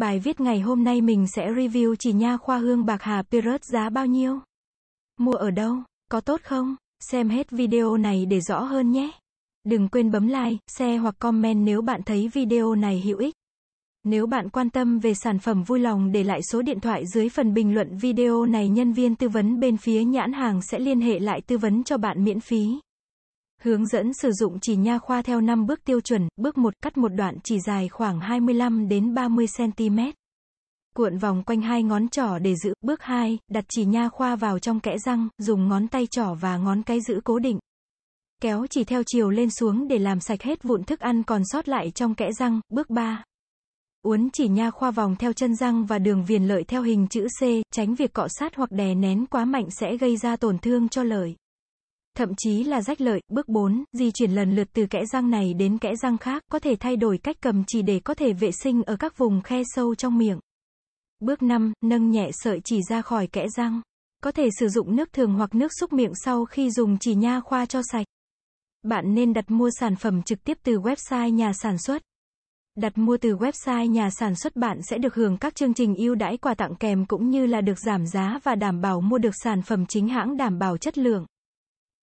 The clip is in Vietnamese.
Bài viết ngày hôm nay mình sẽ review chỉ nha khoa hương bạc hà Pirate giá bao nhiêu? Mua ở đâu? Có tốt không? Xem hết video này để rõ hơn nhé. Đừng quên bấm like, share hoặc comment nếu bạn thấy video này hữu ích. Nếu bạn quan tâm về sản phẩm vui lòng để lại số điện thoại dưới phần bình luận video này nhân viên tư vấn bên phía nhãn hàng sẽ liên hệ lại tư vấn cho bạn miễn phí. Hướng dẫn sử dụng chỉ nha khoa theo 5 bước tiêu chuẩn, bước 1 cắt một đoạn chỉ dài khoảng 25 đến 30 cm. Cuộn vòng quanh hai ngón trỏ để giữ. Bước 2, đặt chỉ nha khoa vào trong kẽ răng, dùng ngón tay trỏ và ngón cái giữ cố định. Kéo chỉ theo chiều lên xuống để làm sạch hết vụn thức ăn còn sót lại trong kẽ răng. Bước 3. Uốn chỉ nha khoa vòng theo chân răng và đường viền lợi theo hình chữ C, tránh việc cọ sát hoặc đè nén quá mạnh sẽ gây ra tổn thương cho lợi thậm chí là rách lợi. Bước 4, di chuyển lần lượt từ kẽ răng này đến kẽ răng khác, có thể thay đổi cách cầm chỉ để có thể vệ sinh ở các vùng khe sâu trong miệng. Bước 5, nâng nhẹ sợi chỉ ra khỏi kẽ răng. Có thể sử dụng nước thường hoặc nước xúc miệng sau khi dùng chỉ nha khoa cho sạch. Bạn nên đặt mua sản phẩm trực tiếp từ website nhà sản xuất. Đặt mua từ website nhà sản xuất bạn sẽ được hưởng các chương trình ưu đãi quà tặng kèm cũng như là được giảm giá và đảm bảo mua được sản phẩm chính hãng đảm bảo chất lượng.